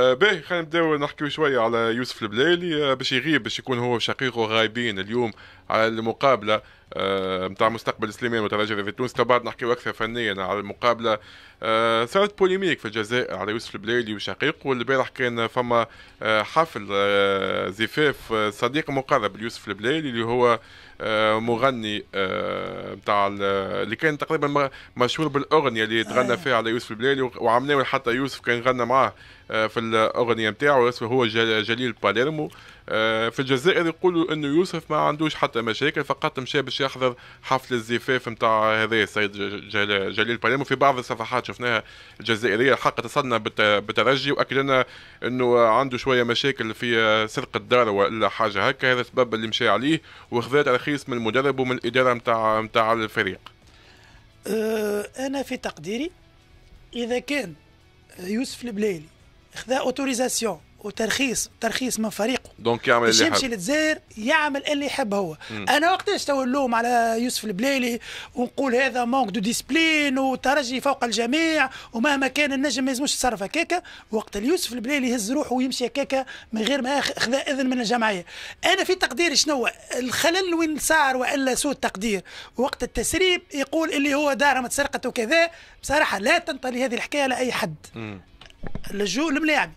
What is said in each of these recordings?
آه، باهي خلينا نبداو نحكيو شويه على يوسف البلايلي آه، باش يغيب باش يكون هو وشقيقه غايبين اليوم على المقابله نتاع آه، مستقبل سليمان متواجده في تونس بعد نحكيو اكثر فنيا على المقابله صارت آه، بوليميك في الجزائر على يوسف البلايلي وشقيق والبارح كان فما آه، حفل زفاف صديق مقرب ليوسف البلايلي اللي هو مغني نتاع اللي كان تقريبا مشهور بالاغنيه اللي تغنى فيها على يوسف البلايلي وعملناه حتى يوسف كان غنى معاه في الاغنيه نتاعو اسمه هو جليل باليرمو في الجزائر يقولوا انه يوسف ما عندوش حتى مشاكل فقط مشى باش يحضر حفل الزفاف نتاع هذا السيد جليل بريم وفي بعض الصفحات شفناها الجزائريه الحق اتصلنا بالترجي واكد لنا انه عنده شويه مشاكل في سرقه الدار ولا حاجه هكا هذا السبب اللي مشى عليه وخذا ترخيص من المدرب ومن الاداره نتاع نتاع الفريق أه، انا في تقديري اذا كان يوسف البلايلي خذا اوتوريزاسيون وترخيص ترخيص من فريق دونك يعمل اللي يمشي للجزائر يعمل اللي يحب هو مم. انا وقتاش تو نلوم على يوسف البلايلي ونقول هذا مونك دو ديسبلين وترجي فوق الجميع ومهما كان النجم ما يلزموش يتصرف هكاك وقت يوسف البلايلي يهز روحه ويمشي هكاك من غير ما اخذ اذن من الجمعيه انا في تقديري شنو الخلل وين صار والا سوء التقدير وقت التسريب يقول اللي هو دارهم متسرقة وكذا بصراحه لا تنطلي هذه الحكايه لاي حد مم. اللجوء الملاعبي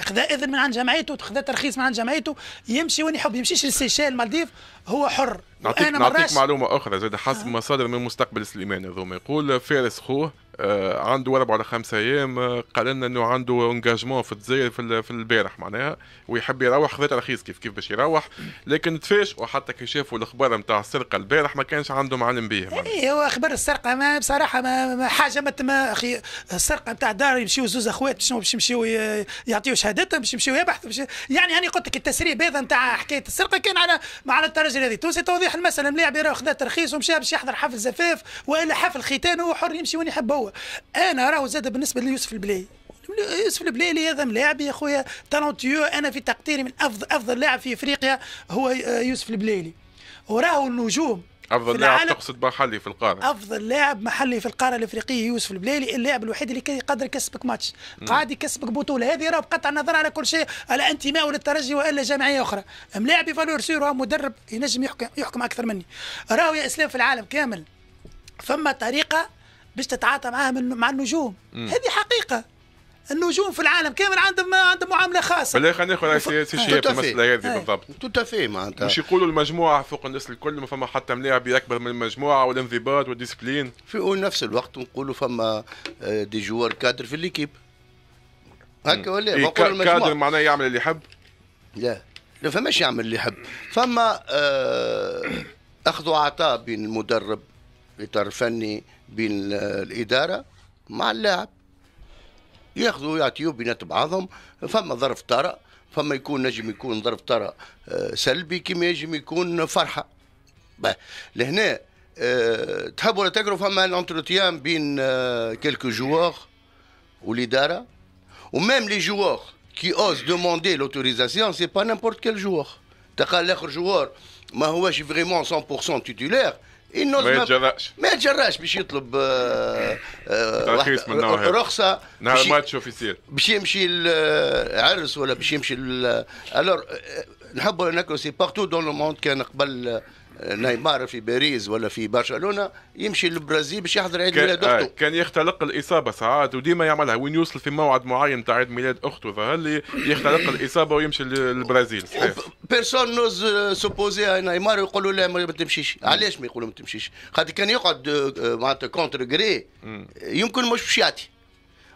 خذا اذن من عند جمعيته خذا ترخيص من عند جمعيته يمشي وين يحب يمشيش للسيشيل المالديف هو حر نعطيك, نعطيك معلومه اخرى زاد حسب آه. مصادر من مستقبل سليمان هذوما يقول فارس خوه آه، عنده اربع ولا خمسة ايام آه، قال لنا انه عنده انجاجمون في الجزائر في, في البارح معناها ويحب يروح خذات رخيص كيف كيف باش يروح لكن تفاش وحتى كي شافوا الاخبار نتاع السرقه البارح ما كانش عندهم علم بيه اي هو اخبار السرقه ما بصراحه ما, حاجه ما اخي السرقه نتاع دار يمشيو زوز اخوات باش باش يمشيو يعطيو شهادتهم باش يمشيو يبحثوا بش... يعني هاني قلت لك التسريب هذا نتاع حكايه السرقه كان على مع الترجي هذه تونسي توضيح المساله ملاعب خذا ترخيص ومشى باش يحضر حفل زفاف والا حفل ختان هو حر يمشي وين يحب هو هو انا راهو زاد بالنسبه ليوسف البلاي يوسف البلايلي هذا ملاعب يا خويا تالونتيو انا في تقديري من افضل افضل لاعب في افريقيا هو آه، يوسف البلايلي وراهو النجوم افضل لاعب تقصد محلي في القاره افضل لاعب محلي في القاره الافريقيه يوسف البلايلي اللاعب الوحيد اللي كان يقدر يكسبك ماتش قاعد يكسبك بطوله هذه راه بقطع النظر على كل شيء على انتمائه للترجي والا جامعيه اخرى ملاعب فالور سير مدرب ينجم يحكم, يحكم اكثر مني راهو يا اسلام في العالم كامل ثم طريقه باش تتعاطى معاه مع النجوم هذه حقيقه النجوم في العالم كامل عندهم عندهم معامله خاصه بالله خلينا ناخذ سي شي في المساله هذه بالضبط ايه، توتافي معناتها مش يقولوا المجموعه فوق الناس الكل ما فما حتى ملاعب اكبر من المجموعه والانضباط والديسبلين في نفس الوقت نقولوا فما آه، دي جوار كادر في الليكيب هكا ولا إيه كادر معناه يعمل اللي يحب لا لا فماش يعمل اللي يحب فما آه اخذ وعطاء بين المدرب اطار فني بين الاداره مع اللاعب ياخذوا يعطيو بينات بعضهم فما ظرف طارئ فما يكون نجم يكون ظرف طارئ آه، سلبي كما يجم يكون فرحه لهنا أه تحب ولا تكره فما الانتروتيان بين أه كيلكو جوار والاداره ومام لي جوار كي اوز دوموندي لوتوريزاسيون سي با نيمبورت كيل جوار تلقى الاخر جوار ما هوش فريمون 100% تيتولير ما يتجرأش ما يتجرأش باش يطلب آه، آه، ترخيص من نوع رخصه نهار ما تشوف يصير باش يمشي العرس ولا باش يمشي الور آه، نحبوا ناكلو سي بارتو دون لو موند كان قبل نيمار في باريس ولا في برشلونه يمشي للبرازيل باش يحضر عيد ميلاد آه، اخته آه كان يختلق الاصابه ساعات وديما يعملها وين يوصل في موعد معين تاع عيد ميلاد اخته ظهر لي يختلق الاصابه ويمشي للبرازيل بيرسون نوز سوبوزي نيمار يقولوا لا ما تمشيش علاش ما يقولوا ما تمشيش خاطر كان يقعد آه، آه، معناتها كونتر جري يمكن مش باش يعطي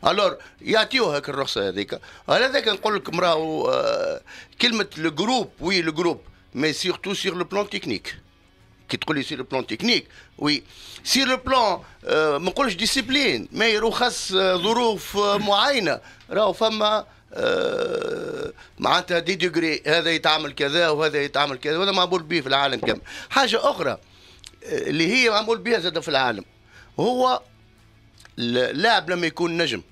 الور يعطيوه هاك الرخصه هذيك هذاك نقول لكم راهو كلمه الجروب وي الجروب مي سيرتو سيغ لو بلان تكنيك كي تقول لي سير بلان تكنيك وي سير بلان ما نقولش ديسيبلين ما يرخص ظروف euh, معينه راهو فما euh, معناتها دي دوغري هذا يتعامل كذا وهذا يتعامل كذا وهذا معمول به في العالم كامل حاجه اخرى اللي هي معمول بها زاد في العالم هو اللاعب لما يكون نجم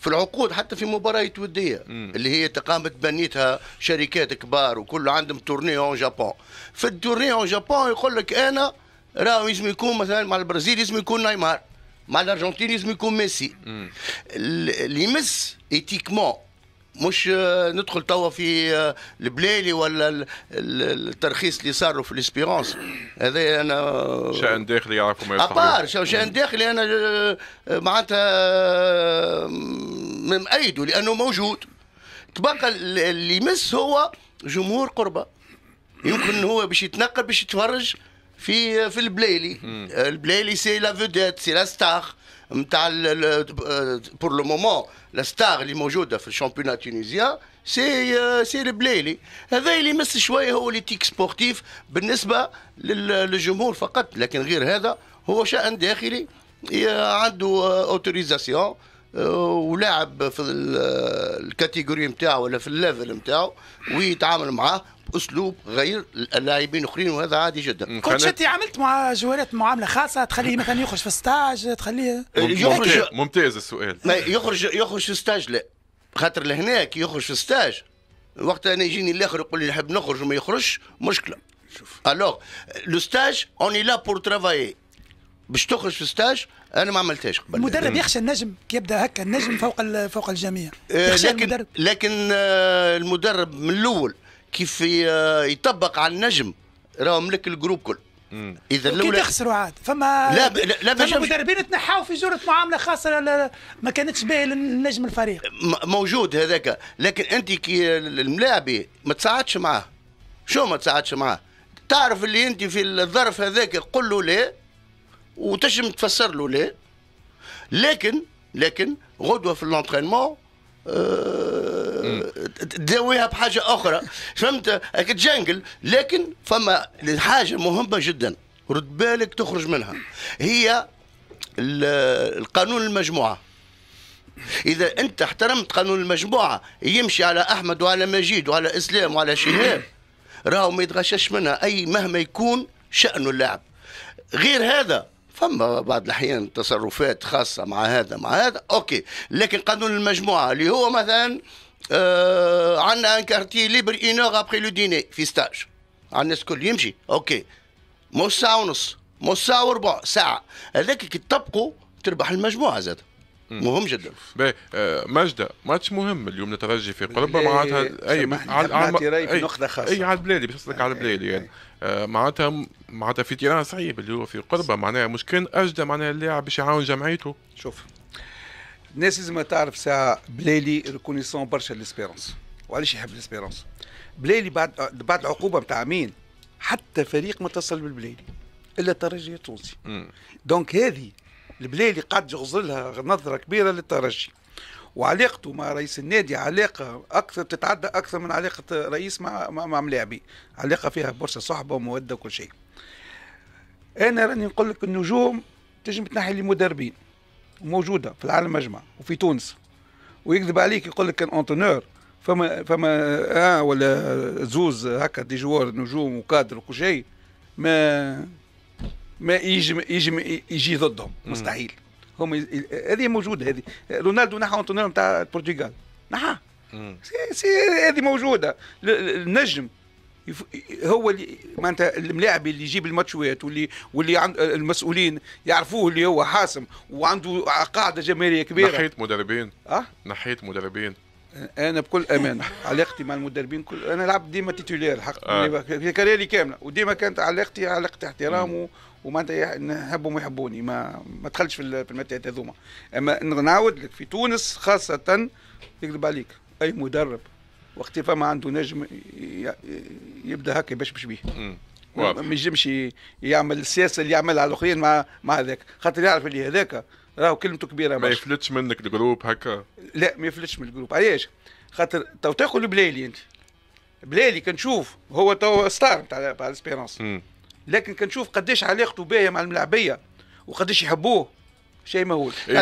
في العقود حتى في مباريات وديه اللي هي تقامت بنيتها شركات كبار وكل عندهم تورني اون جابون في التورني اون جابون يقول لك انا راهو لازم يكون مثلا مع البرازيل لازم يكون نيمار مع الارجنتين لازم يكون ميسي اللي يمس ايتيكمون مش آه، ندخل توا في آه، البلالي ولا الترخيص اللي صار في الاسبيرونس هذا انا آه، شان داخلي يعرفوا ما ابار شان داخلي انا معناتها مأيده لانه موجود تبقى اللي يمس هو جمهور قربه يمكن هو باش يتنقل باش يتفرج في في البلالي البلالي سي لا فيديت سي لا ستار نتاع بور لو مومون لا ستار اللي موجوده في الشامبيونات التونيزيان سي آه، سي البليلي هذا اللي يمس شويه هو لي تيك سبورتيف بالنسبه للجمهور فقط لكن غير هذا هو شان داخلي عنده اوتوريزاسيون آه، آه، ولاعب في الكاتيجوري نتاعو ولا في الليفل نتاعو ويتعامل معاه اسلوب غير اللاعبين الاخرين وهذا عادي جدا كنت شتي عملت مع جوالات معامله خاصه تخليه مثلا يخرج في ستاج تخليه إيه، يخرج ممتاز السؤال يخرج يخرج في ستاج لا خاطر لهناك يخرج في ستاج وقت انا يجيني الاخر يقول لي نحب نخرج وما يخرجش مشكله شوف الوغ لو ستاج اوني لا بور ترافاي باش تخرج في ستاج انا ما عملتهاش قبل المدرب يخشى النجم كيبدا هكا النجم فوق فوق الجميع إيه، يخشى لكن المدرب لكن آه، المدرب من الاول كيف يطبق على النجم راه ملك الجروب كل اذا لولا تخسروا عاد فما لا ب... لا فما مدربين تنحاوا في جوره معامله خاصه ل... ما كانتش باهيه للنجم الفريق موجود هذاك لكن انت كي الملاعبي ما تساعدش معاه شو ما تساعدش معاه تعرف اللي انت في الظرف هذاك قل له لا وتجم تفسر له لا لكن لكن غدوه في الانترينمون أه تداويها بحاجه اخرى فهمت تجنقل لكن فما حاجه مهمه جدا رد بالك تخرج منها هي القانون المجموعه اذا انت احترمت قانون المجموعه يمشي على احمد وعلى مجيد وعلى اسلام وعلى شهاب راهو ما يتغشش منها اي مهما يكون شانه اللاعب غير هذا فما بعض الاحيان تصرفات خاصه مع هذا مع هذا اوكي لكن قانون المجموعه اللي هو مثلا عندنا ان كارتي ليبر اون اوغ ابخي لو ديني في ستاج عندنا الكل يمشي اوكي مو ساعه ونص مو ساعه وربع ساعه هذاك كي تطبقوا تربح المجموعه زاد مهم جدا باهي مجدة ماتش مهم اليوم نترجي في قربة معناتها اي على نقطة خاصة اي على البلادي باش نسلك على البلادي يعني آه، معناتها معناتها في تيران صعيب اللي هو في قربة معناها مش كان اجدى معناها اللاعب باش يعاون جمعيته شوف الناس لازم تعرف ساعه بلالي ريكونيسون برشا ليسبيرونس وعلاش يحب ليسبيرونس بلالي بعد بعد العقوبه نتاع مين حتى فريق ما اتصل بالبلالي الا الترجي التونسي دونك هذه البلالي قاعد يغزر لها نظره كبيره للترجي وعلاقته مع رئيس النادي علاقة أكثر تتعدى أكثر من علاقة رئيس مع مع, مع ملاعبي علاقة فيها برشا صحبة ومودة وكل شيء أنا راني نقول لك النجوم تجم تنحي المدربين موجوده في العالم اجمع وفي تونس ويكذب عليك يقول لك كان اونتونور فما فما اه ولا زوز هكا دي جوار نجوم وكادر وكل شيء ما ما يجي يجي يجي ضدهم مستحيل هم هذه موجوده هذه رونالدو نحى اونتونور نتاع البرتغال نحى سي هذه موجوده النجم هو اللي معناتها الملاعب اللي يجيب الماتشوات واللي واللي عند المسؤولين يعرفوه اللي هو حاسم وعنده قاعده جماهيريه كبيره نحيت مدربين اه نحيت مدربين انا بكل امانه علاقتي مع المدربين كل انا لعبت ديما تيتولير الحق آه. كاريري كامله وديما كانت علاقتي علاقه احترام ومعناتها نحبهم يحبوني ما ما دخلتش في المتاهات هذوما اما نعاود لك في تونس خاصه يكذب عليك اي مدرب وقت ما عنده نجم يبدا هكا باش باش بيه ما يجمش يعمل السياسه اللي يعملها الاخرين مع مع هذاك خاطر يعرف اللي هذاك راهو كلمته كبيره ما يفلتش منك الجروب هكا لا ما يفلتش من الجروب علاش خاطر تو تاكل بلايلي انت بلايلي كنشوف هو تو ستار نتاع الاسبيرونس لكن كنشوف قداش علاقته باهيه مع الملاعبيه وقداش يحبوه شيء مهول إيه،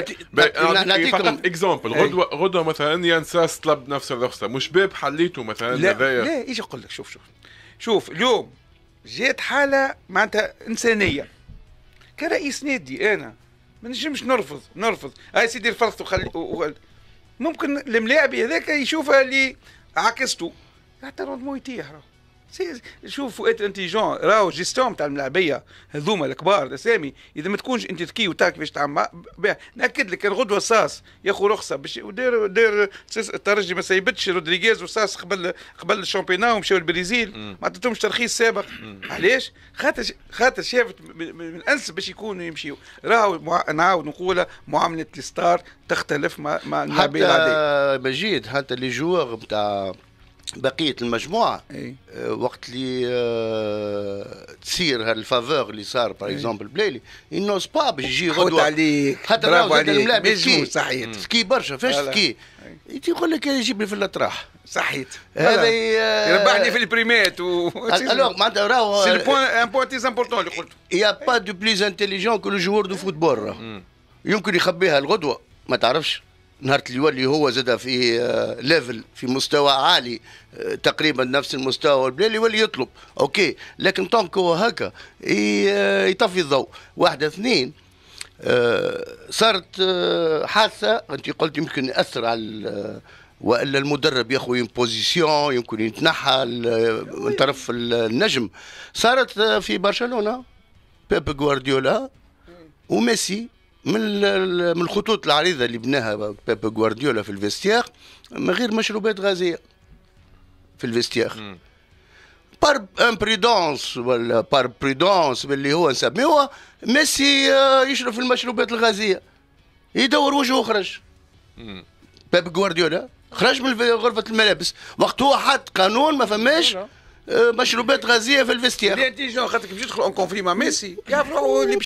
نعطيك فقط اكزامبل إيه. غدوه غدوه مثلا ينسى طلب نفس الرخصه مش باب حليته مثلا لا لا ايش اقول لك شوف شوف شوف اليوم جات حاله معناتها انسانيه كرئيس نادي انا ما نجمش نرفض نرفض هاي سيدي رفضت وخلي و... ممكن الملاعب هذاك يشوفها اللي عكسته حتى روندمون راه شوف انت انتيجون راهو جيستون تاع الملاعبيه هذوما الكبار الاسامي اذا ما تكونش انت ذكي وتعرف كيفاش تعمل ناكد لك الغدوه ساس ياخذ رخصه باش دار دار الترجي ما سيبتش رودريغيز وساس قبل قبل الشامبيونا ومشاو البرازيل ما عطيتهمش ترخيص سابق علاش خاطر خاطر شافت من الانسب باش يكونوا يمشيو راهو مع... نعاود نقولها معامله الستار تختلف مع مع الملاعبيه العاديه مجيد حتى لي جوار نتاع بقيه المجموعه أي. آه، وقت اللي آه، تصير هالفافور الفافور اللي صار باغ اكزومبل بليلي ينوز با باش يجي غدوه عليك حتى برافو عليك تسكي صحيت تسكي برشا فاش تسكي يقول لك يجيب لي في الاطراح صحيت هذا يربحني في البريمات و الوغ معناتها راهو سي بوان ان بوان تيز امبورتون اللي قلته يا با دو بليز انتيليجون كو لو جوور دو فوتبول يمكن يخبيها الغدوه ما تعرفش نهار اللي يولي هو زاد في ليفل آه، في مستوى عالي آه، تقريبا نفس المستوى البلاد يولي يطلب اوكي لكن هو هكا آه، يطفي الضوء واحد اثنين صارت حادثه انت قلت يمكن ياثر على والا المدرب ياخذ اون بوزيسيون يمكن يتنحى من طرف النجم صارت في برشلونه بيب غوارديولا وميسي من من الخطوط العريضه اللي بناها بيب غوارديولا في الفيستياغ من غير مشروبات غازيه في الفيستياغ بار امبريدونس ولا بار بريدونس باللي هو نسميوها ميسي آه، يشرب في المشروبات الغازيه يدور وجهه خرج بيب غوارديولا خرج من غرفه الملابس وقت هو حط قانون ما فماش آه، مشروبات غازيه في الفيستياغ. اللي انت خاطرك باش تدخل اون كونفلي مع ميسي يعرفوا اللي